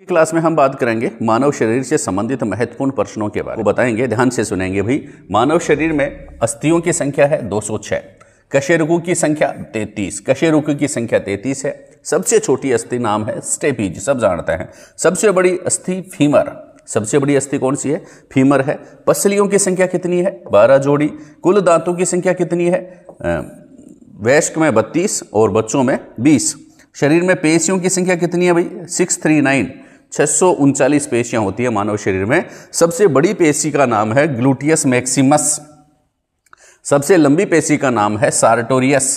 की क्लास में हम बात करेंगे मानव शरीर से संबंधित महत्वपूर्ण प्रश्नों के बारे में बताएंगे ध्यान से सुनेंगे भाई मानव शरीर में अस्थियों की संख्या है 206 कशेरुकु की संख्या 33 कशेरुकु की संख्या 33 है सबसे छोटी अस्थि नाम है स्टेपीज सब जानते हैं सबसे बड़ी अस्थि फीमर सबसे बड़ी अस्थि कौन सी है फीमर है पसलियों की संख्या कितनी है बारह जोड़ी कुल दांतों की संख्या कितनी है वयस्क में बत्तीस और बच्चों में बीस शरीर में पेशियों की संख्या कितनी है भाई सिक्स थ्री नाइन छह पेशियां होती है मानव शरीर में सबसे बड़ी पेशी का नाम है ग्लूटियस मैक्सिमस सबसे लंबी पेशी का नाम है सार्टोरियस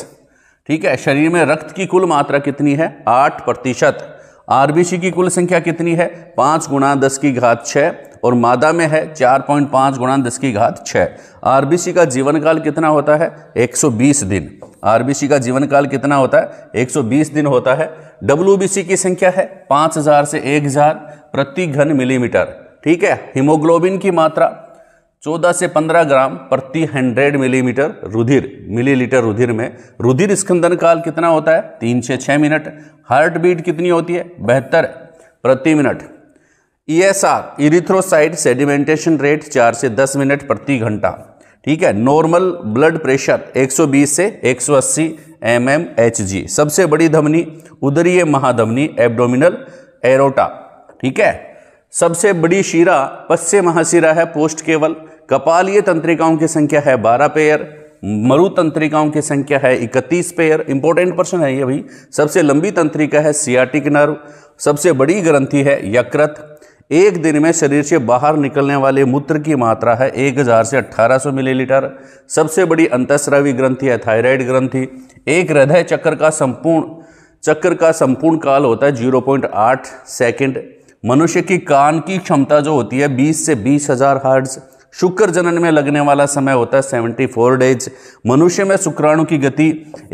ठीक है शरीर में रक्त की कुल मात्रा कितनी है आठ प्रतिशत आरबीसी की कुल संख्या कितनी है पांच गुणा दस की घात छः और मादा में है चार पॉइंट पाँच गुणा दस की घात छः आरबीसी का जीवन काल कितना होता है 120 दिन आरबीसी का जीवन काल कितना होता है 120 दिन होता है डब्ल्यूबीसी की संख्या है 5000 से 1000 प्रति घन मिलीमीटर ठीक है हीमोग्लोबिन की मात्रा 14 से 15 ग्राम प्रति 100 मिलीमीटर रुधिर मिलीलीटर रुधिर में रुधिर स्कंदन काल कितना होता है तीन से छः मिनट हार्ट बीट कितनी होती है बेहतर प्रति minute E S R erythrocyte sedimentation rate चार से दस मिनट प्रति घंटा ठीक है नॉर्मल ब्लड प्रेशर 120 से 180 सौ एम एम एच जी सबसे बड़ी धमनी उदरीय महाधमनी एब्डोमिनल एरोटा ठीक है सबसे बड़ी शिरा पश्चिम महाशिरा है पोस्ट केवल कपालीय तंत्रिकाओं की संख्या है 12 पेयर मरु तंत्रिकाओं की संख्या है 31 पेयर इंपॉर्टेंट पर्सन है ये भाई सबसे लंबी तंत्रिका है सियाटिक नर्व सबसे बड़ी ग्रंथि है यकृत एक दिन में शरीर से बाहर निकलने वाले मूत्र की मात्रा है 1000 से 1800 मिलीलीटर सबसे बड़ी अंतस्रावी ग्रंथि है थायराइड ग्रंथि एक हृदय चक्र का संपूर्ण चक्र का संपूर्ण काल होता है 0.8 सेकेंड मनुष्य की कान की क्षमता जो होती है 20 से बीस हजार हार्ड्स शुक्र जनन में लगने वाला समय होता है 74 डेज मनुष्य में शुक्राणु की गति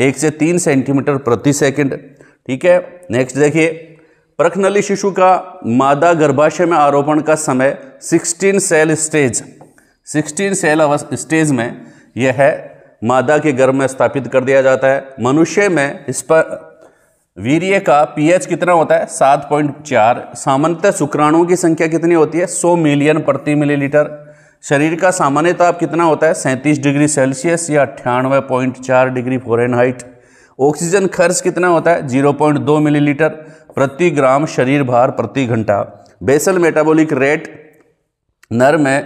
एक से तीन सेंटीमीटर प्रति सेकेंड ठीक है नेक्स्ट देखिए प्रखनली शिशु का मादा गर्भाशय में आरोपण का समय 16 सेल स्टेज 16 सेल स्टेज में यह है मादा के गर्भ में स्थापित कर दिया जाता है मनुष्य में इस पर वीर्य का पीएच कितना होता है 7.4 सामान्यतः शुक्राणुओं की संख्या कितनी होती है 100 मिलियन प्रति मिलीलीटर शरीर का सामान्य ताप कितना होता है सैंतीस डिग्री सेल्सियस या अट्ठानवे डिग्री फॉरेनहाइट ऑक्सीजन खर्च कितना होता है 0.2 मिलीलीटर प्रति ग्राम शरीर भार प्रति घंटा बेसल मेटाबॉलिक रेट नर में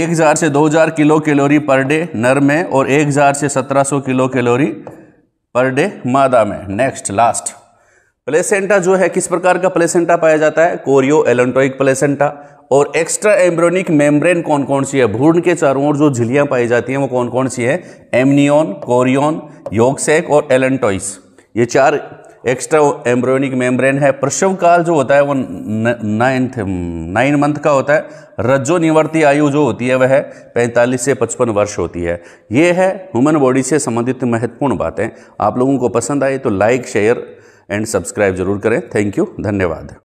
1000 से 2000 किलो कैलोरी पर डे नर में और 1000 से 1700 किलो कैलोरी पर डे मादा में नेक्स्ट लास्ट प्लेसेंटा जो है किस प्रकार का प्लेसेंटा पाया जाता है कोरियो एलेंटोइक प्लेसेंटा और एक्स्ट्रा एम्ब्रोनिक मेम्ब्रेन कौन कौन सी है भ्रूण के चारों ओर जो झिलियां पाई जाती हैं वो कौन कौन सी है एमनियन कोरियन योगसेक और एलेंटोइस ये चार एक्स्ट्रा एम्ब्रोनिक मेम्ब्रेन है प्रसव काल जो होता है वो नाइन्थ हम्म, नाइन मंथ का होता है रज्जो निवर्ती आयु जो होती है वह 45 से 55 वर्ष होती है ये है ह्यूमन बॉडी से संबंधित महत्वपूर्ण बातें आप लोगों को पसंद आए तो लाइक शेयर एंड सब्सक्राइब जरूर करें थैंक यू धन्यवाद